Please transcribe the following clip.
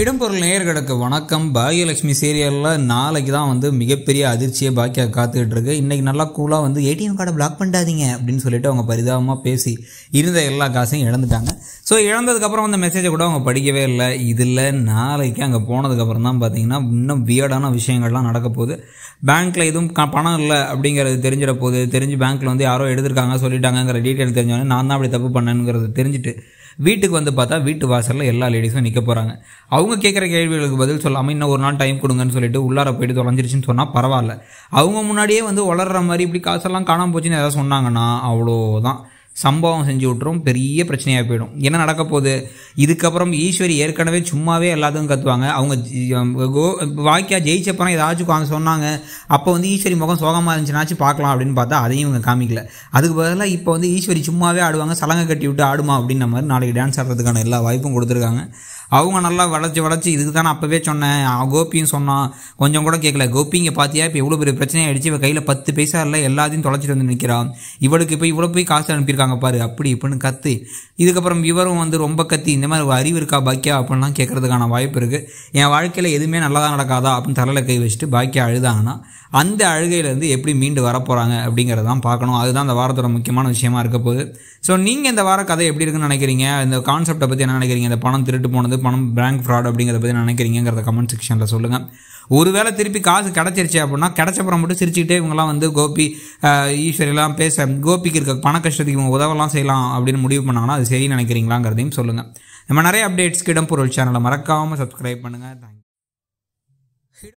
இடம்பொருள் நேயர்களுக்கு வணக்கம் பாகியலட்சுமி சீரியலில் நாளைக்கு தான் வந்து மிகப்பெரிய அதிர்ச்சியை பாக்கியாக காத்துக்கிட்டு இருக்கு இன்றைக்கி நல்லா கூலாக வந்து ஏடிஎம் கார்டை பிளாக் பண்ணாதீங்க அப்படின்னு சொல்லிட்டு அவங்க பரிதாபமாக பேசி இருந்த எல்லா காசையும் இழந்துட்டாங்க ஸோ இழந்ததுக்கப்புறம் அந்த மெசேஜை கூட அவங்க படிக்கவே இல்லை இதில் நாளைக்கு அங்கே போனதுக்கப்புறம் தான் பார்த்தீங்கன்னா இன்னும் வியர்டான விஷயங்கள்லாம் நடக்க போகுது பேங்க்கில் எதுவும் பணம் இல்லை அப்படிங்கிறது தெரிஞ்சிட போகுது தெரிஞ்சு பேங்க்கில் வந்து யாரோ எடுத்திருக்காங்க சொல்லிட்டாங்கிற டீட்டெயில் தெரிஞ்சோடனே நான் தான் அப்படி தப்பு பண்ணேங்கிறது தெரிஞ்சுட்டு வீட்டுக்கு வந்து பார்த்தா வீட்டு வாசலில் எல்லா லேடிஸும் நிற்க போகிறாங்க அவங்க கேட்குற கேள்விகளுக்கு பதில் சொல்லாமல் இன்னும் ஒரு நாள் டைம் கொடுங்கன்னு சொல்லிட்டு உள்ளார போயிட்டு தொலைஞ்சிருச்சுன்னு சொன்னால் பரவாயில்ல அவங்க முன்னாடியே வந்து வளர்கிற மாதிரி இப்படி காசெல்லாம் காணாமல் போச்சுன்னு ஏதாவது சொன்னாங்கன்னா அவ்வளோதான் சம்பவம் செஞ்சு விட்ரும் பெரிய பிரச்சனையாக போயிடும் என்ன நடக்க போகுது இதுக்கப்புறம் ஈஸ்வரி ஏற்கனவே சும்மாவே எல்லாத்துக்கும் கத்துவாங்க அவங்க கோ வாக்கியா ஜெயிச்சப்பறம் ஏதாச்சும் அவங்க சொன்னாங்க அப்போ வந்து ஈஸ்வரி முகம் சோகமாக இருந்துச்சுனாச்சும் பார்க்கலாம் அப்படின்னு பார்த்தா அதையும் இவங்க காமிக்கல அதுக்கு பதிலாக இப்போ வந்து ஈஸ்வரி சும்மாவே ஆடுவாங்க சலங்கை கட்டி விட்டு ஆடுமா அப்படின்ற மாதிரி நாளைக்கு டான்ஸ் ஆடுறதுக்கான எல்லா வாய்ப்பும் கொடுத்துருக்காங்க அவங்க நல்லா வளைச்சி வளைச்சி இதுக்கு தானே அப்போவே சொன்னேன் கோபியும் சொன்னான் கொஞ்சம் கூட கேட்கல கோபி இங்கே பார்த்தியா இப்போ இவ்வளோ பெரிய பிரச்சனை ஆகிடுச்சு இவள் கையில் பத்து பைசா இல்லை எல்லாத்தையும் தொலைச்சிட்டு வந்து நினைக்கிறான் இவளுக்கு இப்போ இவ்வளோ போய் காசு அனுப்பியிருக்காங்க பாரு அப்படி இப்படின்னு கத்து இதுக்கப்புறம் இவரும் வந்து ரொம்ப கத்தி இந்த மாதிரி அறிவு இருக்கா பாக்கியா அப்படின்லாம் கேட்குறதுக்கான வாய்ப்பு இருக்குது என் வாழ்க்கையில் எதுவுமே நல்லா தான் நடக்காதா அப்படின்னு தலையில் கை வச்சுட்டு பாக்கியா அழுதாங்கன்னா அந்த அழுகையிலேருந்து எப்படி மீண்டு வரப்போகிறாங்க அப்படிங்கிறத தான் பார்க்கணும் அதுதான் அந்த வாரத்தோட முக்கியமான விஷயமா இருக்க போகுது ஸோ நீங்கள் இந்த வார கதை எப்படி இருக்குன்னு நினைக்கிறீங்க இந்த கான்செப்டை பற்றி என்ன நினைக்கிறீங்க இந்த பணம் திருட்டு போனது பணம் பேங்க் ஃப்ராட் அப்படிங்கிறத பற்றி நினைக்கிறீங்கிறத கமெண்ட் செக்ஷனில் சொல்லுங்கள் ஒருவேளை திருப்பி காசு கிடச்சிருச்சு அப்படின்னா கிடச்சப்புறம் மட்டும் சிரிச்சுக்கிட்டே இவங்கலாம் வந்து கோபி எல்லாம் பேச கோபிக்கு இருக்க பண கஷ்டத்துக்கு இவங்க உதவலாம் செய்யலாம் அப்படின்னு முடிவு பண்ணாங்கன்னா அது சரின்னு நினைக்கிறீங்களாங்கிறதையும் சொல்லுங்கள் நம்ம நிறைய அப்டேட்ஸ்க்கு இடம் பொருள் சேனலை மறக்காமல் சப்ஸ்கிரைப் பண்ணுங்கள் தேங்க்யூ